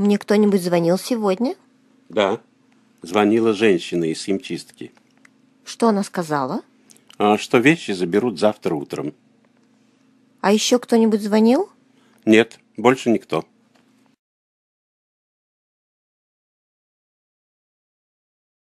Мне кто-нибудь звонил сегодня? Да. Звонила женщина из химчистки. Что она сказала? А, что вещи заберут завтра утром. А еще кто-нибудь звонил? Нет, больше никто.